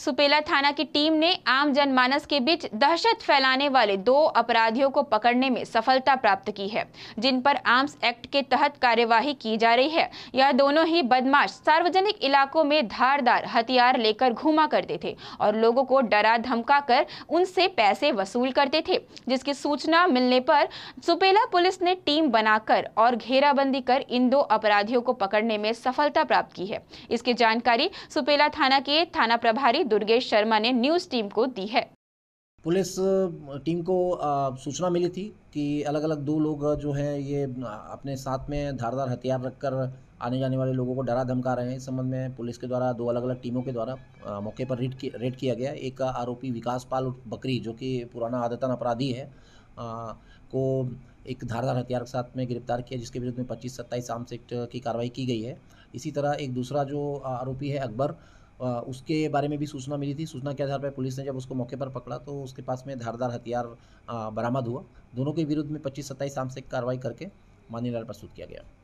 सुपेला थाना की टीम ने आम जनमानस के बीच दहशत फैलाने वाले दो अपराधियों को पकड़ने में सफलता प्राप्त की है जिन पर आर्म्स एक्ट के तहत कार्यवाही की जा रही है यह दोनों ही बदमाश सार्वजनिक इलाकों में धारदार हथियार लेकर घूमा करते थे और लोगों को डरा धमका कर उनसे पैसे वसूल करते थे जिसकी सूचना मिलने पर सुपेला पुलिस ने टीम बनाकर और घेराबंदी कर इन दो अपराधियों को पकड़ने में सफलता प्राप्त की है इसकी जानकारी सुपेला थाना के थाना प्रभारी दुर्गेश शर्मा ने न्यूज टीम को दी है पुलिस टीम को सूचना मिली थी कि अलग अलग दो लोग जो हैं ये अपने साथ में धारदार हथियार रखकर आने जाने वाले लोगों को डरा धमका रहे हैं इस संबंध में पुलिस के द्वारा दो अलग अलग टीमों के द्वारा मौके पर रेड की, रेड किया गया एक आरोपी विकास पाल बकरी जो कि पुराना आदतन अपराधी है आ, को एक धारदार हथियार के साथ में गिरफ्तार किया जिसके विरुद्ध में पच्चीस सत्ताईस आर्म्स एक्ट की कार्रवाई की गई है इसी तरह एक दूसरा जो आरोपी है अकबर उसके बारे में भी सूचना मिली थी सूचना के आधार पर पुलिस ने जब उसको मौके पर पकड़ा तो उसके पास में धारदार हथियार बरामद हुआ दोनों के विरुद्ध में पच्चीस सत्ताईस शाम से कार्रवाई करके लाल प्रस्तुत किया गया